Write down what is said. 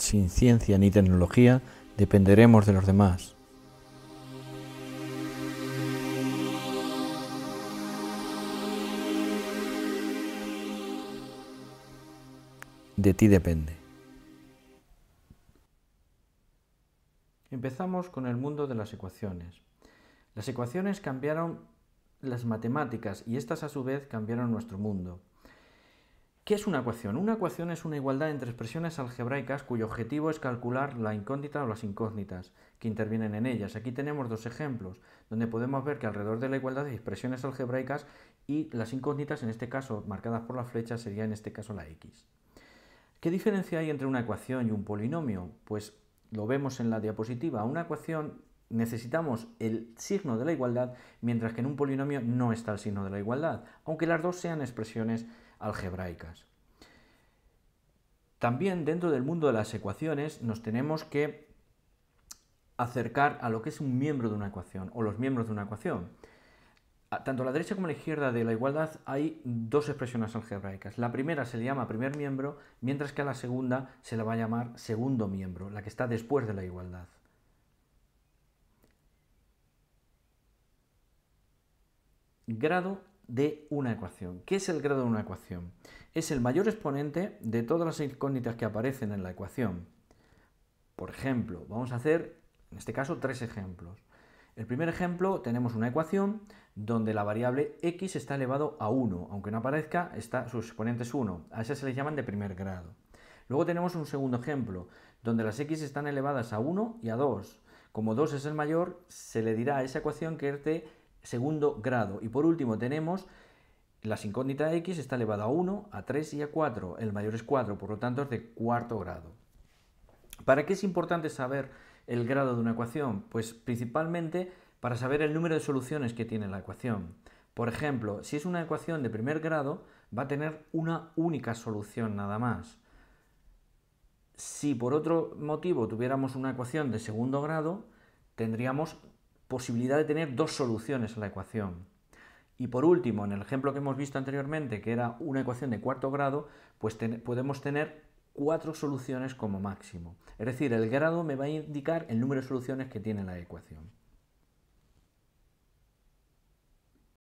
sin ciencia ni tecnología dependeremos de los demás. De ti depende. Empezamos con el mundo de las ecuaciones. Las ecuaciones cambiaron las matemáticas y estas a su vez cambiaron nuestro mundo. ¿Qué es una ecuación? Una ecuación es una igualdad entre expresiones algebraicas cuyo objetivo es calcular la incógnita o las incógnitas que intervienen en ellas. Aquí tenemos dos ejemplos donde podemos ver que alrededor de la igualdad hay expresiones algebraicas y las incógnitas, en este caso marcadas por la flecha, sería en este caso la x. ¿Qué diferencia hay entre una ecuación y un polinomio? Pues lo vemos en la diapositiva. Una ecuación necesitamos el signo de la igualdad, mientras que en un polinomio no está el signo de la igualdad, aunque las dos sean expresiones algebraicas. También dentro del mundo de las ecuaciones nos tenemos que acercar a lo que es un miembro de una ecuación o los miembros de una ecuación. Tanto a la derecha como a la izquierda de la igualdad hay dos expresiones algebraicas. La primera se le llama primer miembro, mientras que a la segunda se la va a llamar segundo miembro, la que está después de la igualdad. Grado de una ecuación. ¿Qué es el grado de una ecuación? Es el mayor exponente de todas las incógnitas que aparecen en la ecuación. Por ejemplo, vamos a hacer, en este caso, tres ejemplos. El primer ejemplo, tenemos una ecuación donde la variable x está elevado a 1, aunque no aparezca, está, su exponente es 1. A esas se le llaman de primer grado. Luego tenemos un segundo ejemplo, donde las x están elevadas a 1 y a 2. Como 2 es el mayor, se le dirá a esa ecuación que es de segundo grado. Y por último tenemos la incógnitas x está elevada a 1, a 3 y a 4. El mayor es 4, por lo tanto es de cuarto grado. ¿Para qué es importante saber el grado de una ecuación? Pues principalmente para saber el número de soluciones que tiene la ecuación. Por ejemplo, si es una ecuación de primer grado, va a tener una única solución nada más. Si por otro motivo tuviéramos una ecuación de segundo grado, tendríamos posibilidad de tener dos soluciones a la ecuación. Y por último, en el ejemplo que hemos visto anteriormente, que era una ecuación de cuarto grado, pues podemos tener cuatro soluciones como máximo. Es decir, el grado me va a indicar el número de soluciones que tiene la ecuación.